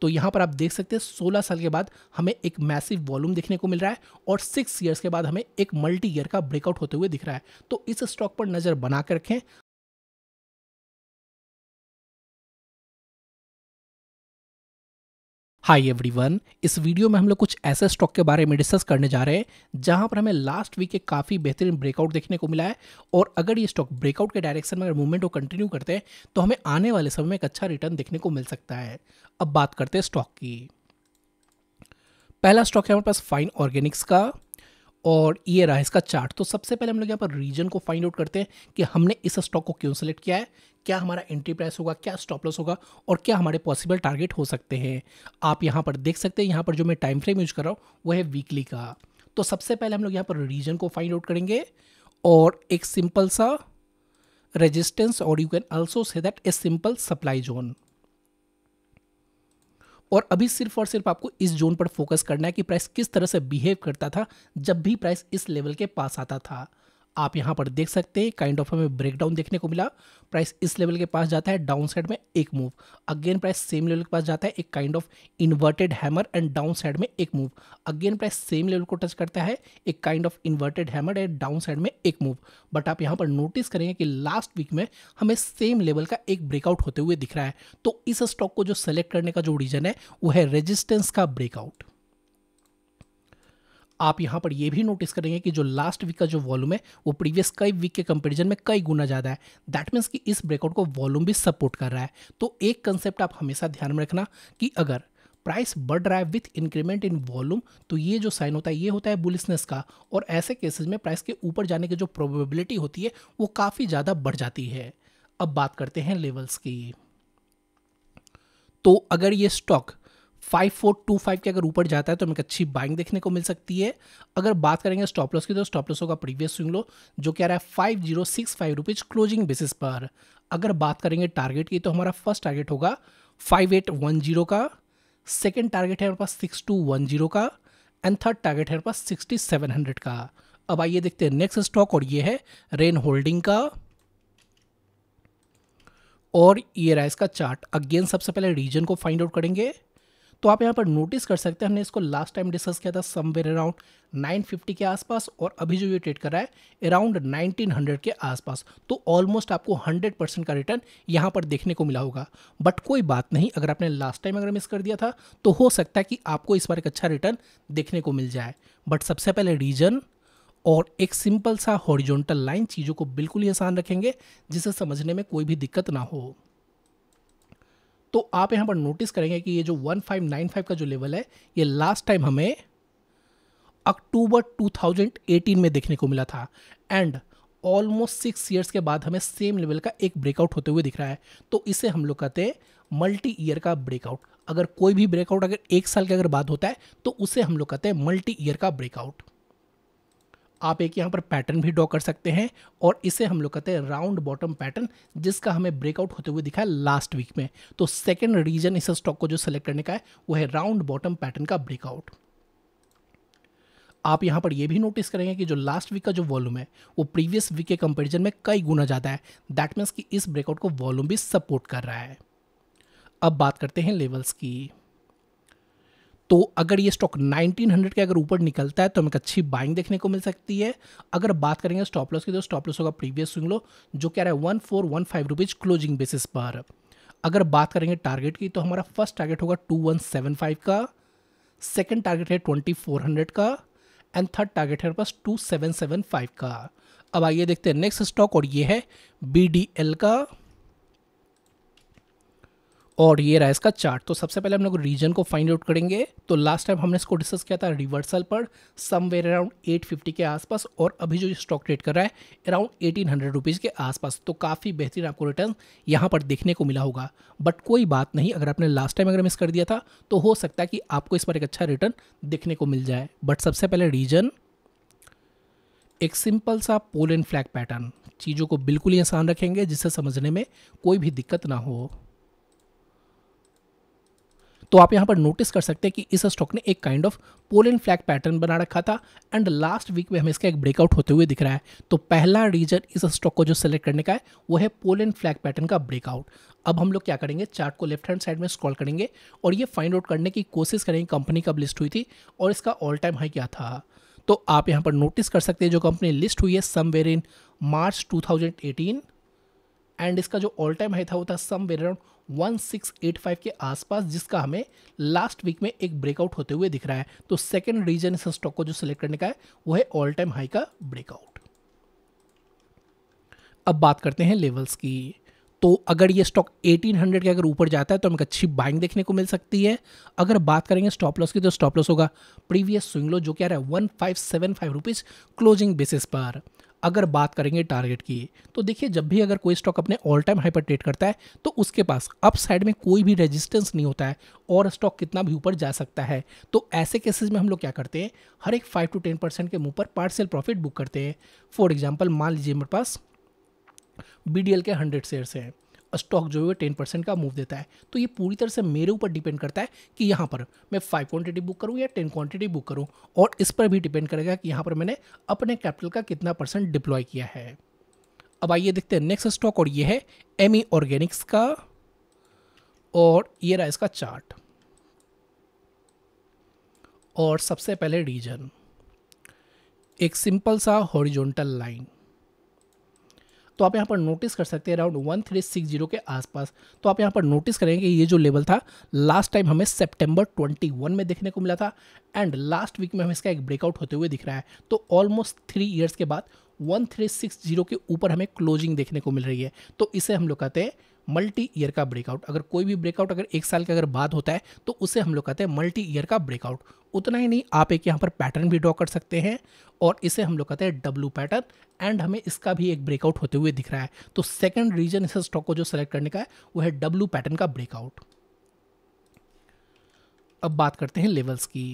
तो यहाँ पर आप देख सकते हैं 16 साल के बाद हमें एक मैसिव वॉल्यूम देखने को मिल रहा है और सिक्स ईयर्स के बाद हमें एक मल्टी ईयर का ब्रेकआउट होते हुए दिख रहा है तो इस स्टॉक पर नज़र बना कर रखें हाय एवरीवन इस वीडियो में हम लोग कुछ ऐसे स्टॉक के बारे में डिस्कस करने जा रहे हैं जहां पर हमें लास्ट वीक एक काफ़ी बेहतरीन ब्रेकआउट देखने को मिला है और अगर ये स्टॉक ब्रेकआउट के डायरेक्शन में अगर मूवमेंट को कंटिन्यू करते हैं तो हमें आने वाले समय में एक अच्छा रिटर्न देखने को मिल सकता है अब बात करते हैं स्टॉक की पहला स्टॉक है हमारे पास फाइन ऑर्गेनिक्स का और ये रहा इसका चार्ट तो सबसे पहले हम लोग यहाँ पर रीजन को फाइंड आउट करते हैं कि हमने इस स्टॉक को क्यों सेलेक्ट किया है क्या हमारा एंट्री प्राइस होगा क्या स्टॉप लॉस होगा और क्या हमारे पॉसिबल टारगेट हो सकते हैं आप यहाँ पर देख सकते हैं यहाँ पर जो मैं टाइम फ्रेम यूज कर रहा हूँ वो है वीकली का तो सबसे पहले हम लोग यहाँ पर रीजन को फाइंड आउट करेंगे और एक सिंपल सा रेजिस्टेंस और you can also say that a simple supply zone और अभी सिर्फ और सिर्फ आपको इस जोन पर फोकस करना है कि प्राइस किस तरह से बिहेव करता था जब भी प्राइस इस लेवल के पास आता था आप यहाँ पर देख सकते हैं काइंड ऑफ हमें ब्रेकडाउन देखने को मिला प्राइस इस लेवल के पास जाता है डाउन साइड में एक move again price same level के पास जाता है एक kind of inverted hammer and down side में एक move again price same level को टच करता है एक kind of inverted hammer and down side में एक मूव बट आप यहाँ पर नोटिस करेंगे कि लास्ट वीक में हमें सेम लेवल का एक ब्रेकआउट होते हुए दिख रहा है तो इस स्टॉक को जो सेलेक्ट करने का जो रीजन है वो है रेजिस्टेंस का ब्रेकआउट आप यहाँ पर यह भी नोटिस करेंगे कि जो लास्ट वीक का जो वॉल्यूम है वो प्रीवियस कई वीक के कंपेरिजन में कई गुना ज़्यादा है दैट मीन्स कि इस ब्रेकआउट को वॉल्यूम भी सपोर्ट कर रहा है तो एक कंसेप्ट आप हमेशा ध्यान में रखना कि अगर प्राइस बढ़ रहा है विथ इंक्रीमेंट इन वॉल्यूम तो ये जो साइन होता है ये होता है बुलिसनेस का और ऐसे केसेस में प्राइस के ऊपर जाने की जो प्रोबेबिलिटी होती है वो काफ़ी ज़्यादा बढ़ जाती है अब बात करते हैं लेवल्स की तो अगर ये stock five four two five के अगर ऊपर जाता है तो हमें अच्छी बाइंग देखने को मिल सकती है अगर बात करेंगे स्टॉप लॉस की तो स्टॉप लॉस होगा प्रीवियस स्विंग लो जो कह रहा है five zero six five rupees closing basis पर अगर बात करेंगे टारगेट की तो हमारा फर्स्ट टारगेट होगा फाइव एट वन जीरो का सेकेंड टारगेट है हमारे पास सिक्स टू वन जीरो का एंड थर्ड टारगेट है हमारे पास सिक्सटी सेवन हंड्रेड का अब आइए देखते हैं नेक्स्ट स्टॉक और ये है रेन होल्डिंग का और ये रहा इसका चार्ट अगेन सबसे पहले रीजन को फाइंड आउट करेंगे तो आप यहाँ पर नोटिस कर सकते हैं हमने इसको लास्ट टाइम डिस्कस किया था समवेयर अराउंड 950 के आसपास और अभी जो ये ट्रेड कर रहा है अराउंड 1900 के आसपास तो ऑलमोस्ट आपको 100 परसेंट का रिटर्न यहाँ पर देखने को मिला होगा बट कोई बात नहीं अगर आपने लास्ट टाइम अगर मिस कर दिया था तो हो सकता है कि आपको इस बार एक अच्छा रिटर्न देखने को मिल जाए बट सबसे पहले रीजन और एक सिंपल सा हॉरिजोनटल लाइन चीज़ों को बिल्कुल ही आसान रखेंगे जिसे समझने में कोई भी दिक्कत ना हो तो आप यहां पर नोटिस करेंगे कि ये जो 1595 का जो लेवल है ये लास्ट टाइम हमें अक्टूबर 2018 में देखने को मिला था एंड ऑलमोस्ट सिक्स ईयर्स के बाद हमें सेम लेवल का एक ब्रेकआउट होते हुए दिख रहा है तो इसे हम लोग कहते हैं मल्टी ईयर का ब्रेकआउट अगर कोई भी ब्रेकआउट अगर एक साल के अगर बाद होता है तो उसे हम लोग कहते हैं मल्टी ईयर का ब्रेकआउट आप एक यहाँ पर पैटर्न भी ड्रॉ कर सकते हैं और इसे हम लोग कहते हैं राउंड बॉटम पैटर्न जिसका हमें ब्रेकआउट होते हुए दिखा है लास्ट वीक में तो सेकेंड रीजन इस स्टॉक को जो सेलेक्ट करने का है वो है राउंड बॉटम पैटर्न का ब्रेकआउट आप यहां पर यह भी नोटिस करेंगे कि जो लास्ट वीक का जो वॉल्यूम है वो प्रीवियस वीक के कंपेरिजन में कई गुना ज़्यादा है दैट मीन्स कि इस ब्रेकआउट को वॉल्यूम भी सपोर्ट कर रहा है अब बात करते हैं लेवल्स की तो अगर ये स्टॉक 1900 के अगर ऊपर निकलता है तो हमें अच्छी बाइंग देखने को मिल सकती है अगर बात करेंगे स्टॉप लॉस की तो स्टॉप लॉस होगा प्रीवियस स्विंग लो जो कह रहा है one four one five rupees closing basis पर अगर बात करेंगे टारगेट की तो हमारा फर्स्ट टारगेट होगा टू वन सेवन फाइव का सेकेंड टारगेट है ट्वेंटी फोर हंड्रेड का एंड थर्ड टारगेट है पास टू सेवन सेवन फाइव का अब आइए देखते हैं नेक्स्ट स्टॉक और ये है बी डी एल का और ये रहा इसका चार्ट तो सबसे पहले हम लोग रीजन को फाइंड आउट करेंगे तो लास्ट टाइम हमने इसको डिस्कस किया था रिवर्सल पर समवेयर अराउंड 850 के आसपास और अभी जो स्टॉक ट्रेड कर रहा है अराउंड एटीन हंड्रेड रुपीज़ के आसपास तो काफ़ी बेहतरीन आपको रिटर्न यहाँ पर देखने को मिला होगा बट कोई बात नहीं अगर आपने लास्ट टाइम अगर मिस कर दिया था तो हो सकता है कि आपको इस पर एक अच्छा रिटर्न देखने को मिल जाए बट सबसे पहले रीजन एक सिंपल सा पोल एंड फ्लैग पैटर्न चीज़ों को बिल्कुल ही आसान रखेंगे जिससे समझने में कोई भी दिक्कत ना हो तो आप यहाँ पर नोटिस कर सकते हैं कि इस स्टॉक ने एक kind of pole and flag pattern बना रखा था एंड लास्ट वीक में हमें इसका एक ब्रेकआउट होते हुए दिख रहा है तो पहला रीजन इस स्टॉक को जो सेलेक्ट करने का है वो है पोल एंड फ्लैग पैटर्न का ब्रेकआउट अब हम लोग क्या करेंगे चार्ट को लेफ्ट हैंड साइड में स्क्रॉल करेंगे और ये फाइंड आउट करने की कोशिश करेंगे कंपनी कब लिस्ट हुई थी और इसका ऑल टाइम हाई क्या था तो आप यहाँ पर नोटिस कर सकते हैं जो कंपनी लिस्ट हुई है somewhere in March two and इसका जो ऑल टाइम हाई था वो था सम वेर अराउंड 1685 के आसपास जिसका हमें लास्ट वीक में एक ब्रेकआउट होते हुए दिख रहा है तो सेकेंड रीजन इस स्टॉक को जो सिलेक्ट करने का है वो है ऑल टाइम हाई का ब्रेकआउट अब बात करते हैं लेवल्स की तो अगर ये स्टॉक 1800 के अगर ऊपर जाता है तो हमें अच्छी बाइंग देखने को मिल सकती है अगर बात करेंगे स्टॉप लॉस की तो स्टॉप लॉस होगा प्रीवियस स्विंग लो जो क्या रहा है one five seven five rupees closing basis पर अगर बात करेंगे टारगेट की तो देखिए जब भी अगर कोई स्टॉक अपने ऑल टाइम हाई पर ट्रेड करता है तो उसके पास अप साइड में कोई भी रेजिस्टेंस नहीं होता है और स्टॉक कितना भी ऊपर जा सकता है तो ऐसे केसेस में हम लोग क्या करते हैं हर एक फाइव टू टेन परसेंट के मुंह पर पार्सल प्रॉफिट बुक करते हैं फॉर एग्जाम्पल मान लीजिए मेरे पास बी के हंड्रेड शेयर्स हैं स्टॉक जो है टेन परसेंट का मूव देता है तो ये पूरी तरह से मेरे ऊपर डिपेंड करता है कि यहाँ पर मैं फाइव क्वांटिटी बुक करूँ या टेन क्वांटिटी बुक करूँ और इस पर भी डिपेंड करेगा कि यहाँ पर मैंने अपने कैपिटल का कितना परसेंट डिप्लॉय किया है अब आइए देखते हैं नेक्स्ट स्टॉक और ये है एम ऑर्गेनिक्स का और ये रहा इसका चार्ट और सबसे पहले रीजन एक सिंपल सा हॉरिजॉन्टल लाइन तो आप यहाँ पर नोटिस कर सकते हैं around one three six zero के आसपास तो आप यहाँ पर नोटिस करेंगे कि ये जो लेवल था लास्ट टाइम हमें सेप्टेम्बर ट्वेंटी वन में देखने को मिला था एंड लास्ट वीक में हमें इसका एक ब्रेकआउट होते हुए दिख रहा है तो ऑलमोस्ट थ्री ईयर्स के बाद वन थ्री सिक्स जीरो के ऊपर हमें क्लोजिंग देखने को मिल रही है तो इसे हम लोग कहते हैं मल्टी ईयर का ब्रेकआउट अगर कोई भी ब्रेकआउट अगर एक साल के अगर बाद होता है तो उसे हम लोग कहते हैं मल्टी ईयर का ब्रेकआउट उतना ही नहीं आप एक यहाँ पर पैटर्न भी ड्रॉ कर सकते हैं और इसे हम लोग कहते हैं डब्लू पैटर्न एंड हमें इसका भी एक ब्रेकआउट होते हुए दिख रहा है तो सेकेंड रीजन इस स्टॉक को जो सेलेक्ट करने का है वो है डब्लू पैटर्न का ब्रेकआउट अब बात करते हैं लेवल्स की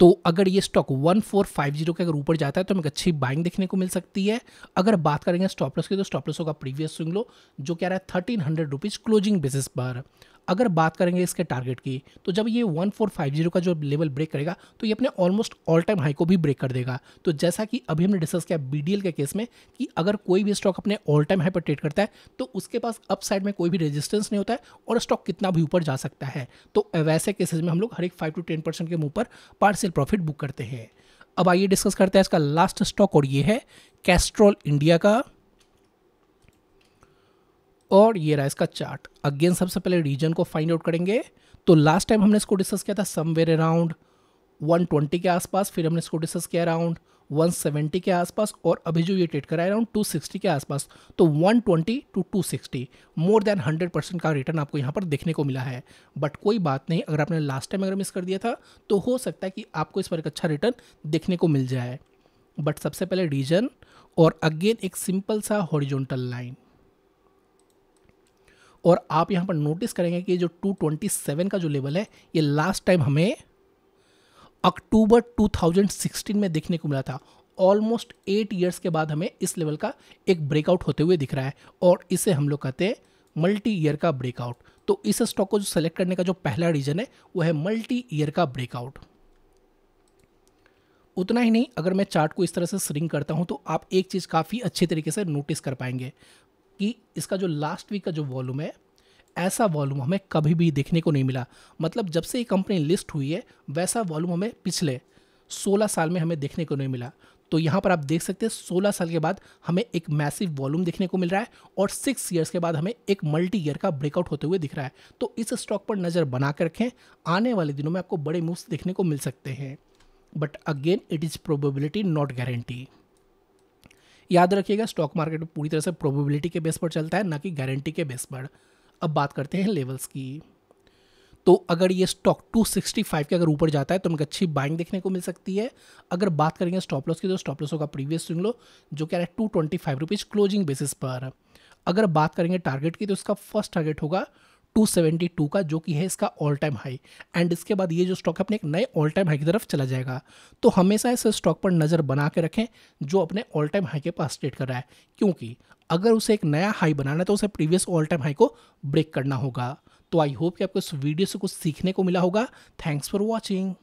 तो अगर ये स्टॉक 1450 के अगर ऊपर जाता है तो हमें अच्छी बाइंग देखने को मिल सकती है अगर बात करेंगे स्टॉपलस की तो स्टॉपलस होगा प्रीवियस स्विंग लो जो क्या रहा है thirteen hundred rupees closing basis पर अगर बात करेंगे इसके टारगेट की तो जब ये 1450 का जो लेवल ब्रेक करेगा तो ये अपने ऑलमोस्ट ऑल टाइम हाई को भी ब्रेक कर देगा तो जैसा कि अभी हमने डिस्कस किया बी के केस में कि अगर कोई भी स्टॉक अपने ऑल टाइम हाई पर ट्रेड करता है तो उसके पास अप साइड में कोई भी रेजिस्टेंस नहीं होता है और स्टॉक कितना भी ऊपर जा सकता है तो वैसे केसेज में हम लोग हर एक फाइव टू टेन परसेंट के मुँह पर पार्सल प्रॉफिट बुक करते हैं अब आइए डिस्कस करते हैं इसका लास्ट स्टॉक और ये है कैस्ट्रॉल इंडिया का और ये रहा इसका चार्ट अगेन सबसे पहले रीजन को फाइंड आउट करेंगे तो लास्ट टाइम हमने इसको डिस्कस किया था समवेयर अराउंड 120 के आसपास फिर हमने इसको डिस्कस किया अराउंड 170 के आसपास और अभी जो ये ट्रेड करा है अराउंड 260 के आसपास तो 120 two sixty more than 100 percent का रिटर्न आपको यहाँ पर देखने को मिला है बट कोई बात नहीं अगर आपने लास्ट टाइम अगर मिस कर दिया था तो हो सकता है कि आपको इस पर एक अच्छा रिटर्न देखने को मिल जाए बट सबसे पहले रीजन और अगेन एक सिंपल सा हॉरिजोनटल लाइन और आप यहाँ पर नोटिस करेंगे कि जो 227 का जो लेवल है ये लास्ट टाइम हमें अक्टूबर 2016 में देखने को मिला था ऑलमोस्ट एट ईयर्स के बाद हमें इस लेवल का एक ब्रेकआउट होते हुए दिख रहा है और इसे हम लोग कहते हैं मल्टी ईयर का ब्रेकआउट तो इस स्टॉक को जो सेलेक्ट करने का जो पहला रीजन है वो है मल्टी ईयर का ब्रेकआउट उतना ही नहीं अगर मैं चार्ट को इस तरह से स्रिंग करता हूं तो आप एक चीज़ काफ़ी अच्छे तरीके से नोटिस कर पाएंगे कि इसका जो लास्ट वीक का जो वॉल्यूम है ऐसा वॉल्यूम हमें कभी भी देखने को नहीं मिला मतलब जब से ये कंपनी लिस्ट हुई है वैसा वॉल्यूम हमें पिछले 16 साल में हमें देखने को नहीं मिला तो यहाँ पर आप देख सकते हैं 16 साल के बाद हमें एक मैसिव वॉल्यूम देखने को मिल रहा है और सिक्स ईयर्स के बाद हमें एक मल्टी ईयर का ब्रेकआउट होते हुए दिख रहा है तो इस स्टॉक पर नज़र बना कर रखें आने वाले दिनों में आपको बड़े मूव्स देखने को मिल सकते हैं but again it is probability not guarantee याद रखिएगा स्टॉक मार्केट पूरी तरह से प्रोबेबिलिटी के बेस पर चलता है ना कि गारंटी के बेस पर अब बात करते हैं लेवल्स की तो अगर ये स्टॉक 265 के अगर ऊपर जाता है तो हमें अच्छी बाइंग देखने को मिल सकती है अगर बात करेंगे स्टॉप लॉस की तो स्टॉप लॉस होगा प्रीवियस स्विंग लो जो क्या है two twenty five rupees closing basis पर अगर बात करेंगे टारगेट की तो इसका फर्स्ट टारगेट होगा 272 का जो कि है इसका ऑल टाइम हाई एंड इसके बाद ये जो स्टॉक है अपने एक नए ऑल टाइम हाई की तरफ चला जाएगा तो हमेशा ऐसे स्टॉक पर नज़र बना के रखें जो अपने ऑल टाइम हाई के पास ट्रेड कर रहा है क्योंकि अगर उसे एक नया हाई बनाना है तो उसे प्रीवियस ऑल टाइम हाई को ब्रेक करना होगा तो आई होप कि आपको इस वीडियो से कुछ सीखने को मिला होगा थैंक्स फॉर वॉचिंग